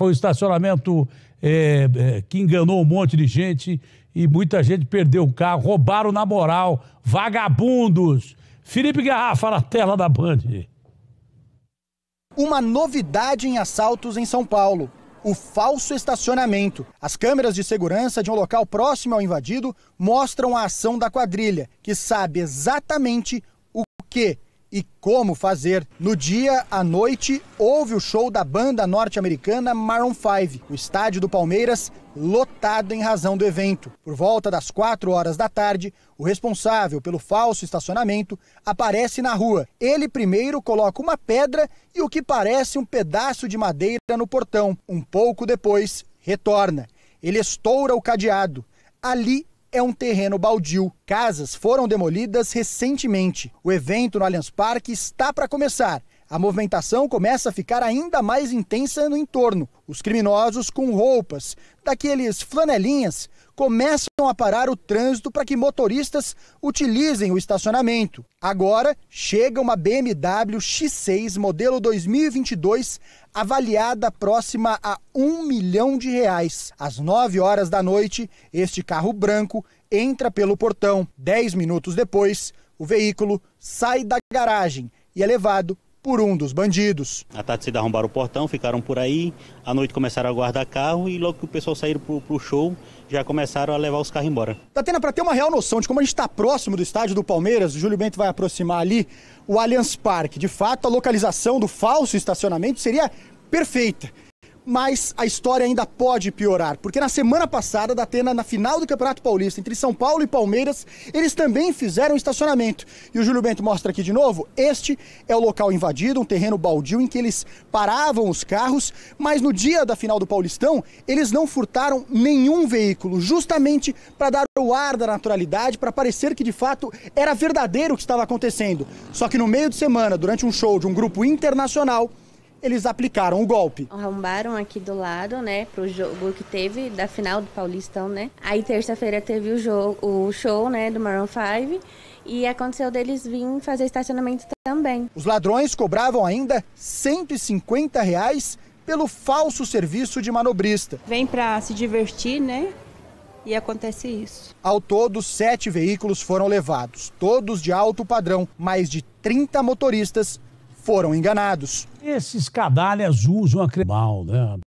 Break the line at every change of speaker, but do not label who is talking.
foi um estacionamento é, é, que enganou um monte de gente e muita gente perdeu o carro, roubaram na moral, vagabundos. Felipe Garrafa na tela da Band. Uma novidade em assaltos em São Paulo. O falso estacionamento. As câmeras de segurança de um local próximo ao invadido mostram a ação da quadrilha, que sabe exatamente o que e como fazer. No dia, à noite, houve o show da banda norte-americana Maroon 5. O estádio do Palmeiras lotado em razão do evento. Por volta das quatro horas da tarde, o responsável pelo falso estacionamento aparece na rua. Ele primeiro coloca uma pedra e o que parece um pedaço de madeira no portão. Um pouco depois, retorna. Ele estoura o cadeado. Ali é um terreno baldio. Casas foram demolidas recentemente. O evento no Allianz Parque está para começar. A movimentação começa a ficar ainda mais intensa no entorno. Os criminosos com roupas, daqueles flanelinhas, começam voltam a parar o trânsito para que motoristas utilizem o estacionamento. Agora chega uma BMW X6 modelo 2022 avaliada próxima a um milhão de reais. Às 9 horas da noite, este carro branco entra pelo portão. Dez minutos depois, o veículo sai da garagem e é levado por um dos bandidos. A tarde se arrombaram o portão, ficaram por aí, à noite começaram a guardar carro e logo que o pessoal saíram pro, pro show, já começaram a levar os carros embora. Tá tendo para ter uma real noção de como a gente está próximo do estádio do Palmeiras, o Júlio Bento vai aproximar ali o Allianz Parque. De fato, a localização do falso estacionamento seria perfeita mas a história ainda pode piorar, porque na semana passada, da Atena, na final do Campeonato Paulista, entre São Paulo e Palmeiras, eles também fizeram estacionamento. E o Júlio Bento mostra aqui de novo: este é o local invadido, um terreno baldio em que eles paravam os carros, mas no dia da final do Paulistão, eles não furtaram nenhum veículo, justamente para dar o ar da naturalidade, para parecer que de fato era verdadeiro o que estava acontecendo. Só que no meio de semana, durante um show de um grupo internacional, eles aplicaram o golpe. Arrombaram aqui do lado, né, pro jogo que teve da final do Paulistão, né? Aí terça-feira teve o jogo, o show, né, do Maroon 5 e aconteceu deles virem fazer estacionamento também. Os ladrões cobravam ainda R$ 150 reais pelo falso serviço de manobrista. Vem para se divertir, né? E acontece isso. Ao todo, sete veículos foram levados, todos de alto padrão, mais de 30 motoristas foram enganados. Esses cadalhas usam a mal, né?